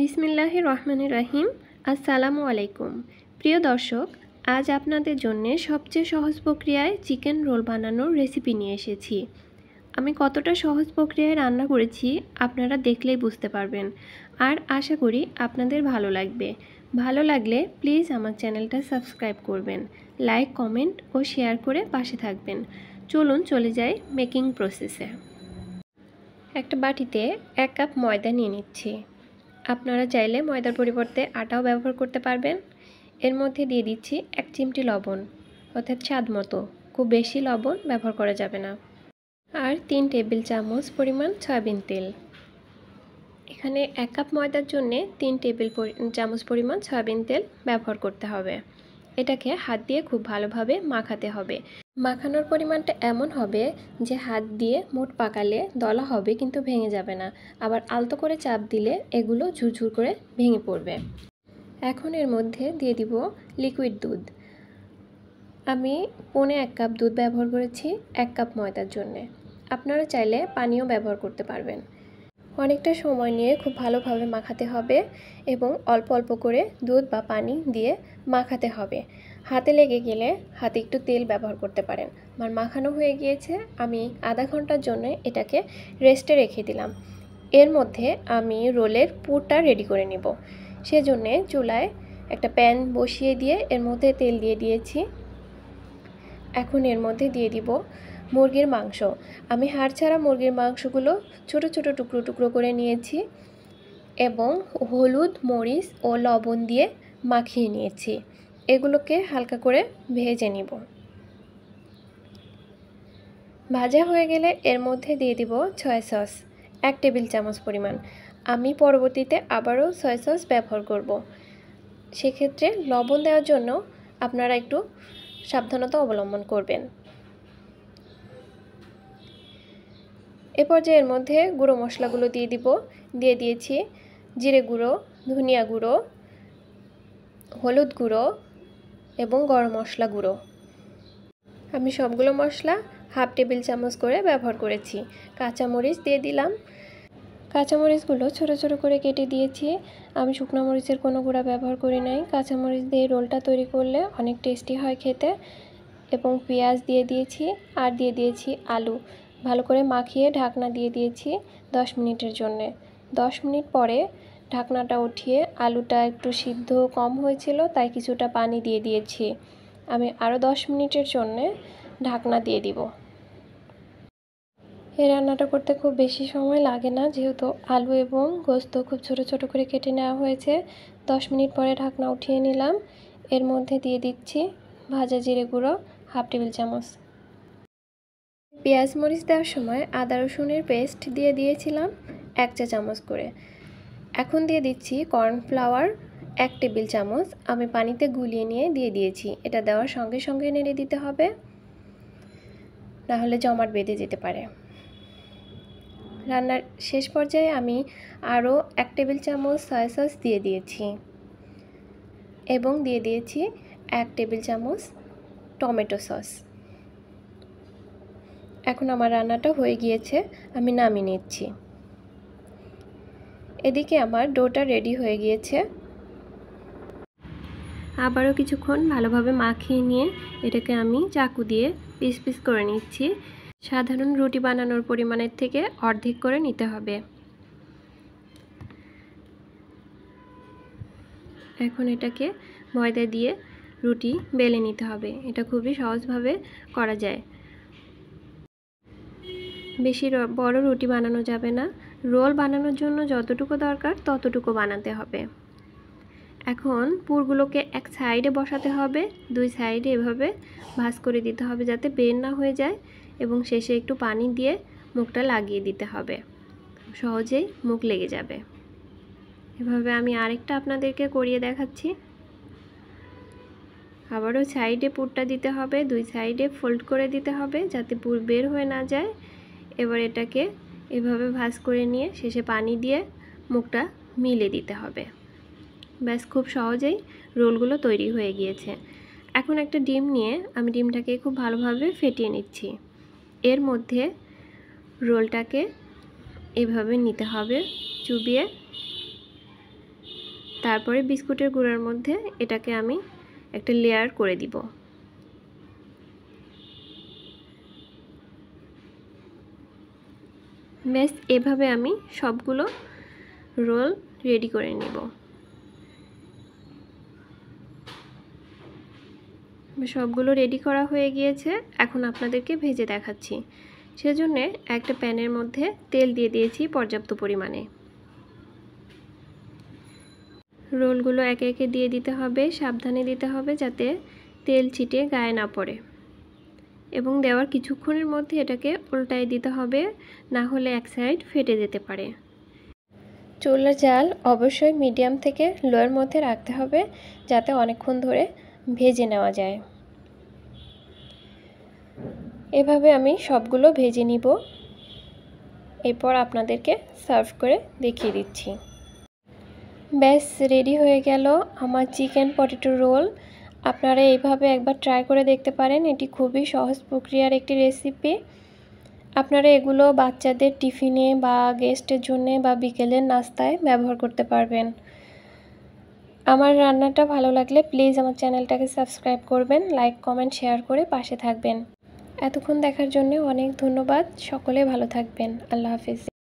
বিসমিল্লাহ রহমান রাহিম আসসালামু আলাইকুম প্রিয় দর্শক আজ আপনাদের জন্য সবচেয়ে সহজ প্রক্রিয়ায় চিকেন রোল বানানোর রেসিপি নিয়ে এসেছি আমি কতটা সহজ প্রক্রিয়ায় রান্না করেছি আপনারা দেখলেই বুঝতে পারবেন আর আশা করি আপনাদের ভালো লাগবে ভালো লাগলে প্লিজ আমার চ্যানেলটা সাবস্ক্রাইব করবেন লাইক কমেন্ট ও শেয়ার করে পাশে থাকবেন চলুন চলে যাই মেকিং প্রসেসে একটা বাটিতে এক কাপ ময়দা নিয়ে নিচ্ছি আপনারা চাইলে ময়দার পরিবর্তে আটাও ব্যবহার করতে পারবেন এর মধ্যে দিয়ে দিচ্ছি এক চিমটি লবণ অর্থাৎ স্বাদ মতো খুব বেশি লবণ ব্যবহার করা যাবে না আর তিন টেবিল চামচ পরিমাণ সয়াবিন তেল এখানে এক কাপ ময়দার জন্যে তিন টেবিল চামচ পরিমাণ সয়াবিন তেল ব্যবহার করতে হবে এটাকে হাত দিয়ে খুব ভালোভাবে মাখাতে হবে মাখানোর পরিমাণটা এমন হবে যে হাত দিয়ে মোট পাকালে দলা হবে কিন্তু ভেঙে যাবে না আবার আলতো করে চাপ দিলে এগুলো ঝুরঝুর করে ভেঙে পড়বে এখন এর মধ্যে দিয়ে দিব লিকুইড দুধ আমি পনে এক কাপ দুধ ব্যবহার করেছি এক কাপ ময়দার জন্যে আপনারা চাইলে পানিও ব্যবহার করতে পারবেন অনেকটা সময় নিয়ে খুব ভালোভাবে মাখাতে হবে এবং অল্প অল্প করে দুধ বা পানি দিয়ে মাখাতে হবে হাতে লেগে গেলে হাতে একটু তেল ব্যবহার করতে পারেন আমার মাখানো হয়ে গিয়েছে আমি আধা ঘন্টার জন্য এটাকে রেস্টে রেখে দিলাম এর মধ্যে আমি রোলের পুরটা রেডি করে নেব সেজন্যে চুলায় একটা প্যান বসিয়ে দিয়ে এর মধ্যে তেল দিয়ে দিয়েছি এখন এর মধ্যে দিয়ে দিব মুরগির মাংস আমি হাড় ছাড়া মুরগির মাংসগুলো ছোট ছোট টুকরো টুকরো করে নিয়েছি এবং হলুদ মরিচ ও লবণ দিয়ে মাখিয়ে নিয়েছি এগুলোকে হালকা করে ভেজে নিব ভাজা হয়ে গেলে এর মধ্যে দিয়ে দিব ছয় সস এক টেবিল চামচ পরিমাণ আমি পরবর্তীতে আবারও সয় সস ব্যবহার করব। সেক্ষেত্রে লবণ দেওয়ার জন্য আপনারা একটু সাবধানতা অবলম্বন করবেন এ পর্যায়ে এর মধ্যে গুঁড়ো মশলাগুলো দিয়ে দিব দিয়ে দিয়েছি জিরে গুঁড়ো ধনিয়া গুঁড়ো হলুদ গুঁড়ো এবং গরম মশলা গুঁড়ো আমি সবগুলো মশলা হাফ টেবিল চামচ করে ব্যবহার করেছি কাঁচামরিচ দিয়ে দিলাম কাঁচামরিচগুলো ছোটো ছোটো করে কেটে দিয়েছি আমি শুকনো মরিচের কোনো গুঁড়া ব্যবহার করি নাই কাঁচামরিচ দিয়ে রোলটা তৈরি করলে অনেক টেস্টি হয় খেতে এবং পেঁয়াজ দিয়ে দিয়েছি আর দিয়ে দিয়েছি আলু ভালো করে মাখিয়ে ঢাকনা দিয়ে দিয়েছি দশ মিনিটের জন্যে দশ মিনিট পরে ঢাকনাটা উঠিয়ে আলুটা একটু সিদ্ধ কম হয়েছিল তাই কিছুটা পানি দিয়ে দিয়েছি আমি আরও দশ মিনিটের জন্য ঢাকনা দিয়ে দিব এই রান্নাটা করতে খুব বেশি সময় লাগে না যেহেতু আলু এবং গোস্ত খুব ছোট ছোট করে কেটে নেওয়া হয়েছে দশ মিনিট পরে ঢাকনা উঠিয়ে নিলাম এর মধ্যে দিয়ে দিচ্ছি ভাজা জিরে গুঁড়ো হাফ টেবিল চামচ পেঁয়াজ মরিচ দেওয়ার সময় আদা রসুনের পেস্ট দিয়ে দিয়েছিলাম এক চা চামচ করে এখন দিয়ে দিচ্ছি কর্নফ্লাওয়ার এক টেবিল চামচ আমি পানিতে গুলিয়ে নিয়ে দিয়ে দিয়েছি এটা দেওয়ার সঙ্গে সঙ্গে নেড়ে দিতে হবে নাহলে জমাট বেঁধে যেতে পারে রান্নার শেষ পর্যায়ে আমি আরও এক টেবিল চামচ সয়া সস দিয়ে দিয়েছি এবং দিয়ে দিয়েছি এক টেবিল চামচ টমেটো সস এখন আমার রান্নাটা হয়ে গিয়েছে আমি নামিয়ে নিচ্ছি এদিকে আমার ডোটা রেডি হয়ে গিয়েছে আবারও কিছুক্ষণ ভালোভাবে মাখিয়ে নিয়ে এটাকে আমি চাকু দিয়ে পিস পিস করে নিচ্ছি সাধারণ রুটি বানানোর পরিমাণের থেকে অর্ধেক করে নিতে হবে এখন এটাকে ময়দা দিয়ে রুটি বেলে নিতে হবে এটা খুবই সহজভাবে করা যায় বেশি বড় রুটি বানানো যাবে না রোল বানানোর জন্য যতটুকু দরকার ততটুকু বানাতে হবে এখন পুরগুলোকে এক সাইডে বসাতে হবে দুই সাইডে এভাবে ভাস করে দিতে হবে যাতে বের না হয়ে যায় এবং শেষে একটু পানি দিয়ে মুখটা লাগিয়ে দিতে হবে সহজেই মুখ লেগে যাবে এভাবে আমি আরেকটা আপনাদেরকে করিয়ে দেখাচ্ছি আবারও সাইডে পুরটা দিতে হবে দুই সাইডে ফোল্ড করে দিতে হবে যাতে পুর বের হয়ে না যায় এবার এটাকে এভাবে ভাজ করে নিয়ে শেষে পানি দিয়ে মুখটা মিলে দিতে হবে ব্যাস খুব সহজেই রোলগুলো তৈরি হয়ে গিয়েছে এখন একটা ডিম নিয়ে আমি ডিমটাকে খুব ভালোভাবে ফেটিয়ে নিচ্ছি এর মধ্যে রোলটাকে এভাবে নিতে হবে চুবিয়ে তারপরে বিস্কুটের গুঁড়ার মধ্যে এটাকে আমি একটা লেয়ার করে দিব ব্যাস এভাবে আমি সবগুলো রোল রেডি করে নেব সবগুলো রেডি করা হয়ে গিয়েছে এখন আপনাদেরকে ভেজে দেখাচ্ছি সেজন্য একটা প্যানের মধ্যে তেল দিয়ে দিয়েছি পর্যাপ্ত পরিমাণে রোলগুলো একে একে দিয়ে দিতে হবে সাবধানে দিতে হবে যাতে তেল ছিটে গায়ে না পড়ে এবং দেওয়ার কিছুক্ষণের মধ্যে এটাকে উল্টায় দিতে হবে না হলে এক সাইড ফেটে যেতে পারে চুলার জাল অবশ্যই মিডিয়াম থেকে লোয়ের মধ্যে রাখতে হবে যাতে অনেকক্ষণ ধরে ভেজে নেওয়া যায় এভাবে আমি সবগুলো ভেজে নিব এরপর আপনাদেরকে সার্ভ করে দেখিয়ে দিচ্ছি ব্যাস রেডি হয়ে গেল আমার চিকেন পটেটো রোল আপনারা এইভাবে একবার ট্রাই করে দেখতে পারেন এটি খুবই সহজ প্রক্রিয়ার একটি রেসিপি আপনারা এগুলো বাচ্চাদের টিফিনে বা গেস্টের জন্য বা বিকেলের নাস্তায় ব্যবহার করতে পারবেন আমার রান্নাটা ভালো লাগলে প্লিজ আমার চ্যানেলটাকে সাবস্ক্রাইব করবেন লাইক কমেন্ট শেয়ার করে পাশে থাকবেন এতক্ষণ দেখার জন্য অনেক ধন্যবাদ সকলে ভালো থাকবেন আল্লাহ হাফিজ